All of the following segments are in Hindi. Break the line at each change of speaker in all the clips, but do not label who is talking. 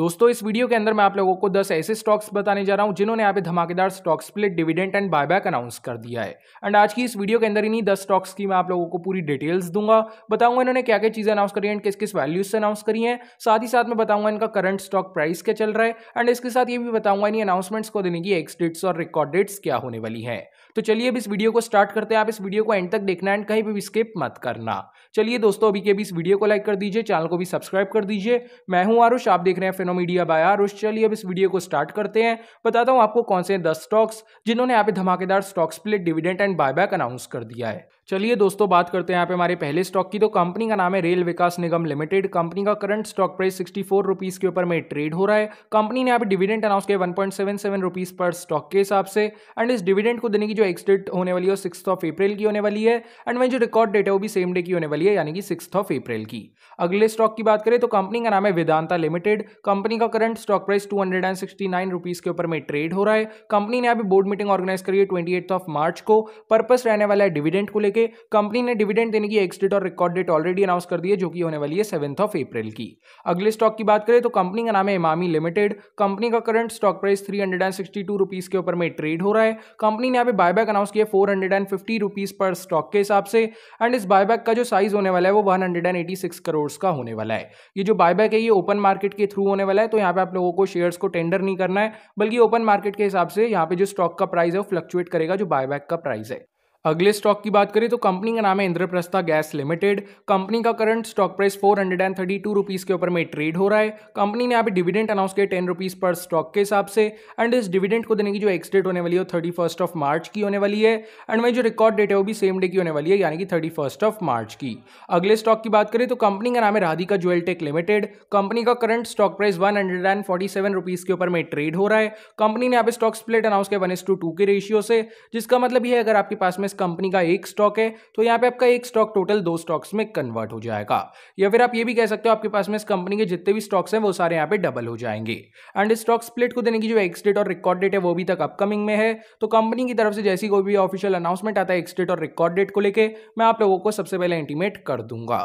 दोस्तों इस वीडियो के अंदर मैं आप लोगों को 10 ऐसे स्टॉक्स बताने जा रहा हूं जिन्होंने यहाँ पे धमाकेदार stock split dividend and buyback announce कर दिया है एंड आज की इस वीडियो के अंदर इन्हीं 10 स्टॉक्स की मैं आप लोगों को पूरी डिटेल्स दूंगा बताऊंगा इन्होंने क्या क्या चीज़ें अनाउंस करी है एंड किस किस वैल्यूज से अनाउंस करी है साथ ही साथ मैं बताऊंगा इनका करंट स्टॉक प्राइस क्या चल रहा है एंड इसके साथ ये भी बताऊंगा इन्हीं अनाउंसमेंट्स को देने की एक्स डेट्स और रिकॉर्ड डेट्स क्या होने वाली है तो चलिए अब इस वीडियो को स्टार्ट करते हैं आप इस वीडियो को एंड तक देखना एंड कहीं पर भी स्किप मत करना चलिए दोस्तों अभी के भी इस वीडियो को लाइक कर दीजिए चैनल को भी सब्सक्राइब कर दीजिए मैं हूँ आरुष आप देख रहे हैं मीडिया बाय उस चलिए अब इस वीडियो को स्टार्ट करते हैं बताता हूँ आपको कौन से दस स्टॉक्स जिन्होंने यहाँ पे धमाकेदार stock split dividend and buyback announce कर दिया है चलिए दोस्तों बात करते हैं यहाँ पे हमारे पहले स्टॉक की तो कंपनी का नाम है rail Vikas Nigam limited company का current stock price sixty four rupees के ऊपर में ट्रेड हो रहा है कंपनी ने यहाँ पे डिविडेंड अनाउंस किया one point seven seven rupees पर स्टॉक के हिसाब से एंड इस डिविडेंड को देने की जो एक्सडेट होने वाली है वो सिक्स ऑफ अप्रैल की होने वाली है एंड वहीं जो रिकॉर्ड डेट है वो भी सेम डे की होने वाली है यानी कि सिक्स ऑफ अप्रैल की अगले स्टॉक की बात करें तो कंपनी का नाम है वेदांता लिमिटेड कंपनी का current stock price two hundred and sixty nine rupees के ऊपर में ट्रेड हो रहा है कंपनी ने यहाँ पे बोर्ड मीटिंग ऑर्गेनाइज करी है ट्वेंटी एट ऑफ मार्च को पर्पस रहने वाला है डिविडेंड को लेकर करके कंपनी ने डिविडेंड देने की एक्सडेट और रिकॉर्ड डेट ऑलरेडी अनाउंस कर दी है जो कि होने वाली है सेवंथ ऑफ अप्रैल की अगले स्टॉक की बात करें तो कंपनी का नाम है इमामी लिमिटेड कंपनी का current stock price three hundred and sixty two rupees के ऊपर में ट्रेड हो रहा है कंपनी ने यहाँ पे बायबैक अनाउंस किया four hundred and fifty rupees पर स्टॉक के हिसाब से एंड इस बायबैक का जो साइज होने वाला है वो one hundred and eighty six crore का होने वाला है ये जो बायबैक है ये ओपन मार्केट के थ्रू होने वाला है तो यहाँ पे आप लोगों को शेयर्स को टेंडर नहीं करना है बल्कि ओपन मार्केट के हिसाब से यहाँ पे जो स्टॉक का प्राइस है वो फ्लक्चुएट करेगा जो बायबैक का प्राइस है अगले स्टॉक की बात करें तो कंपनी का नाम है इंद्रप्रस्था गैस लिमिटेड कंपनी का current stock price four hundred and thirty two rupees के ऊपर में ट्रेड हो रहा है कंपनी ने यहाँ पे डिविडेंड अनाउंस किया टेन रुपीज़ पर स्टॉक के हिसाब से एंड इस डिविडेंड को देने की जो एक्सडेट होने वाली है थर्टी फर्स्ट ऑफ मार्च की होने वाली है एंड वही जो रिकॉर्ड डेट है वो भी सेम डे की होने वाली है यानी कि थर्टी फर्स्ट ऑफ मार्च की अगले स्टॉक की बात करें तो कंपनी का नाम है Radhika jewel tech limited company का current stock price one hundred and forty seven rupees के ऊपर में ट्रेड हो रहा है कंपनी ने यहाँ पे स्टॉक स्प्लिट अनाउंस किया वन एस टू टू के रेशियो से जिसका मतलब यह है अगर आपके पास में इस कंपनी का एक स्टॉक है तो यहाँ पे आपका एक स्टॉक टोटल दो स्टॉक्स में कन्वर्ट हो जाएगा या फिर आप ये भी कह सकते हो आपके पास में इस कंपनी के जितने भी स्टॉक्स हैं वो सारे यहाँ पे डबल हो जाएंगे एंड स्टॉक स्प्लिट को देने की जो एक्स डेट और रिकॉर्ड डेट है वो भी तक अपकमिंग में है तो कंपनी की तरफ से जैसी कोई भी ऑफिशियल अनाउंसमेंट आता है एक्स डेट और रिकॉर्ड डेट को लेकर मैं आप लोगों को सबसे पहले इंटीमेट कर दूंगा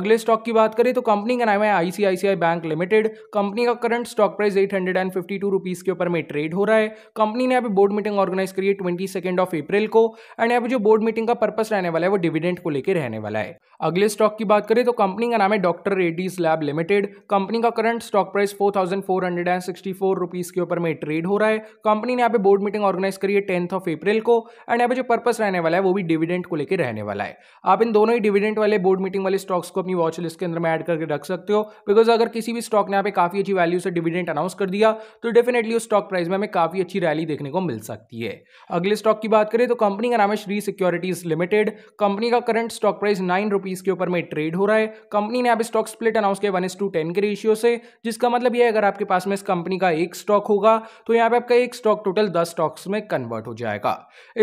अगले स्टॉक की बात करें तो कंपनी का नाम है आईसीआईसीआई बैंक लिमिटेड कंपनी का current stock price eight hundred के ऊपर में ट्रेड हो रहा है कंपनी ने यहाँ पे बोर्ड मीटिंग ऑर्गेनाइज करी है ट्वेंटी सेकेंड ऑफ अप्रैल को एंड यहाँ पे जो बोर्ड मीटिंग का पर्पस रहने वाला है वो डिविडेंड को लेकर रहने वाला है अगले स्टॉक की बात करें तो कंपनी का नाम है doctor Reddy's lab limited company का current stock price four thousand के ऊपर में ट्रेड हो रहा है कंपनी ने यहाँ पे बोर्ड मीटिंग ऑर्गेनाइज करी है टेंथ ऑफ अप्रैल को एंड यहाँ पे जो पर्पस रहने वाला है वो भी डिविडेंड को लेकर रहने वाला है आप इन दोनों ही डिविडेंड वाले बोर्ड मीटिंग वाले स्टॉक्स को अपनी वॉच लिस्ट के अंदर में ऐड करके रख सकते हो बिकॉज अगर किसी भी स्टॉक ने यहाँ पे काफी अच्छी वैल्यू से डिविडेंड अनाउंस कर दिया तो डेफिनेटली उस स्टॉक प्राइस में हमें काफी अच्छी रैली देखने को मिल सकती है अगले स्टॉक की बात करें तो कंपनी का नाम है Shri NBB securities limited company का current stock price nine rupees के ऊपर में ट्रेड हो रहा है कंपनी ने अब स्टॉक स्प्लिट अनाउंस किया वन एस टू टेन के रेशियो से जिसका मतलब यह अगर आपके पास में इस कंपनी का एक स्टॉक होगा तो यहाँ पे आपका एक स्टॉक टोटल दस स्टॉक्स में कन्वर्ट हो जाएगा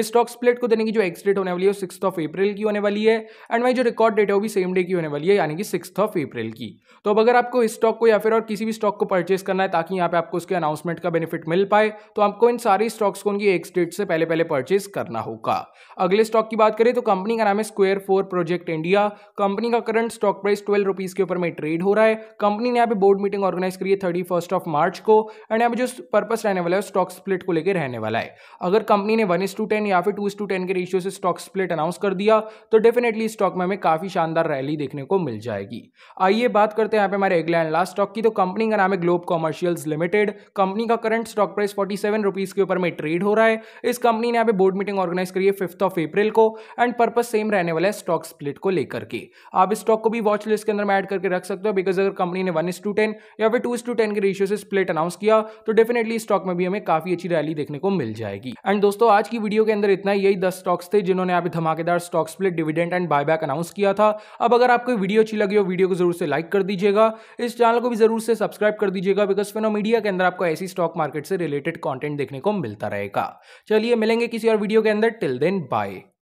इस स्टॉक स्प्लिट को देने की जो एक्सडेट होने वाली है सिक्स ऑफ अप्रैल की होने वाली है एंड वही जो रिकॉर्ड डेट है वो भी सेम डे की होने वाली है यानी कि सिक्स ऑफ अप्रैल की तो अब अगर आपको इस स्टॉक को या फिर और किसी भी स्टॉक को परचेस करना है ताकि यहाँ पे आपको उसके अनाउंसमेंट का बेनिफिट मिल पाए तो आपको इन सारी स्टॉक्स को उनकी एक्सडेट से पहले पहले परचेस करना होगा अगले स्टॉक की बात करें तो कंपनी का नाम है square four project India company का current stock price twelve rupees के ऊपर में ट्रेड हो रहा है कंपनी ने यहाँ पे बोर्ड मीटिंग ऑर्गेनाइज करी है थर्टी फर्स्ट ऑफ मार्च को एंड यहाँ पे जो पर्पस रहने वाला है स्टॉक स्प्लिट को लेकर रहने वाला है अगर कंपनी ने वन टू टेन या फिर टू टू टेन के रेशियो से स्टॉक स्प्लिट अनाउंस कर दिया तो डेफिनेटली स्टॉक में हमें काफ़ी शानदार रैली देखने को मिल जाएगी आइए बात करते हैं यहाँ पे हमारे अगले एंड लास्ट स्टॉक की तो कंपनी का नाम है ग्लोब कॉमर्शियल्स लिमिटेड कंपनी का current stock price forty seven rupees के ऊपर में ट्रेड हो रहा है इस कंपनी ने यहाँ पे बोर्ड मीटिंग ऑर्गेनाइज करी है फिफ्थ ऑफ ऑफ अप्रैल को एंड पर्पज सेम रहने वाला है स्टॉक स्प्लिट को लेकर के आप इस स्टॉक को भी वॉच लिस्ट के अंदर में ऐड करके रख सकते हो बिकॉज अगर कंपनी ने वन इस टू टेन या फिर टू इस टू टेन के रेशियो से स्प्लिट अनाउंस किया तो डेफिनेटली स्टॉक में भी हमें काफी अच्छी रैली देखने को मिल जाएगी एंड दोस्तों आज की वीडियो के अंदर इतना यही दस स्टॉक्स थे जिन्होंने आप धमाकेदार stock split dividend and buyback announce किया था अब अगर आपको वीडियो अच्छी लगी हो वीडियो को जरूर से लाइक कर दीजिएगा इस चैनल को भी जरूर से सब्सक्राइब कर दीजिएगा बिकॉज फेनो मीडिया के अंदर आपको ऐसी स्टॉक मार्केट से रिलेटेड कॉन्टेंट देखने को मिलता रहेगा चलिए मिलेंगे किसी और वीडियो के अंदर टिल देन बाय why